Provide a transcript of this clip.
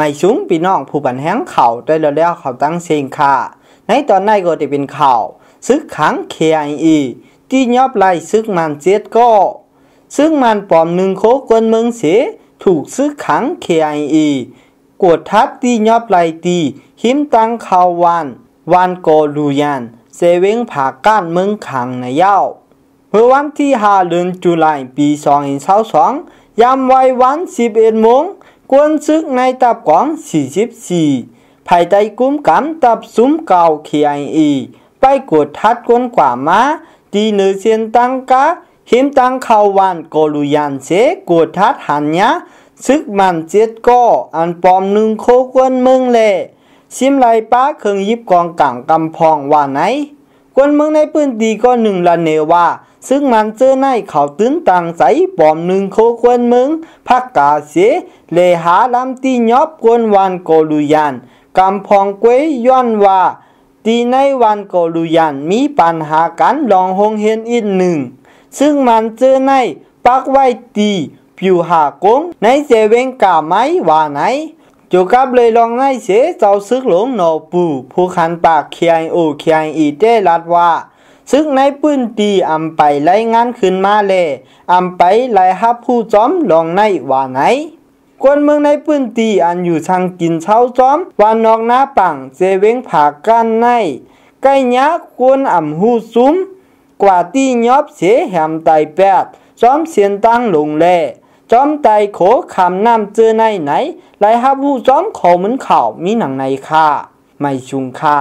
ไม่ชุ้งพี่น้องผู้บันแห้งเข่าได้แล้วเขาตั้งเซงค่ะในตอนนี้ก็จะเป็นเข่าซึกขังเคอีที่ยอบไล่ซึกมันเจ็ดก็ซึ่งมันปอมหนึ่งโคกวนเมืองเสียถูกซึกขังเคอีกดทับที่ยอบไล่ตีหิมตั้งเขาวัน วันโกลูยันเซเวงผาก้านเมืองขังในเย้าเมื่อวันที่5เดือนรกฎาปี2022ยามวัยวัน11โมงกวนซึกไงตับกอง44ภายใต้กุมกำตับซุ้มเก่าขีไออีไปกดทัดกวนกว่ามาตีเนือเซียนตังกะหิมตังเขาวันโกลุยันเซกดทัดหันยะซึกมันเจ็ดก่ออันปอมหนึ่งโคกวนเมืองเละซิมไลป้าเครื่องยิบกองกลางกำพองว่าไหนคนเมืองในพื้นที่ก็หนึ่งละเนว่า ซึ่งมันเจอในเขาตื้นต่างใสปอมหนึ่งโคควนเมืองพักกาเสเลหาลำตียอบควนวันโกลุยันกำพองเกวยย้อนว่าตีในวันโกลุยันมีปัญหากันลองหงเห็นอีกหนึ่งซึ่งมันเจอในปักไว้ตีผิวหากงในเซเวงกาไม้ว่าไหนจูกับเลยลองไงเสียเจ้าซึกหลงโนปูผู้คันปากเคียงโอเคียงอีเต้ลัดว่า ซึกในปื้นตีอำไปไล่งานขึ้นมาเลยอำไปไล่ฮับผู้จอมลองในว่าไหน กวนเมืองในปื้นตีอันอยู่ทางกินเช้าจอมวานนอกหน้าปังเจเวงผากันในใกล้ยะกวนอ่ำหูซุ้มกว่าตียอบเสียแหมไตแปดจอมเสียนตั้งลงแลจอมไตโขคำน้ำเจอในไหนไรฮับผู้จอมขอเหมือนเข่ามีหนังในค่าไม่ชุงค่า